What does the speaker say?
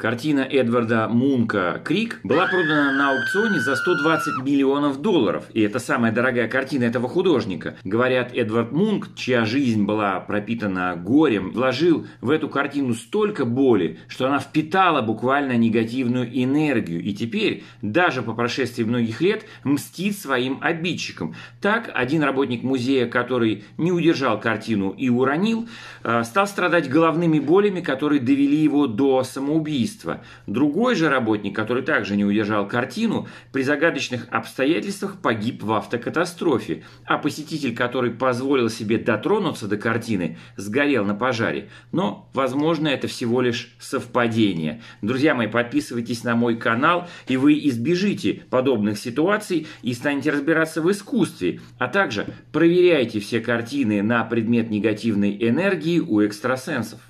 Картина Эдварда Мунка «Крик» была продана на аукционе за 120 миллионов долларов. И это самая дорогая картина этого художника. Говорят, Эдвард Мунк, чья жизнь была пропитана горем, вложил в эту картину столько боли, что она впитала буквально негативную энергию. И теперь, даже по прошествии многих лет, мстит своим обидчикам. Так, один работник музея, который не удержал картину и уронил, э, стал страдать головными болями, которые довели его до самоубийства убийства. Другой же работник, который также не удержал картину, при загадочных обстоятельствах погиб в автокатастрофе, а посетитель, который позволил себе дотронуться до картины, сгорел на пожаре. Но, возможно, это всего лишь совпадение. Друзья мои, подписывайтесь на мой канал, и вы избежите подобных ситуаций и станете разбираться в искусстве, а также проверяйте все картины на предмет негативной энергии у экстрасенсов.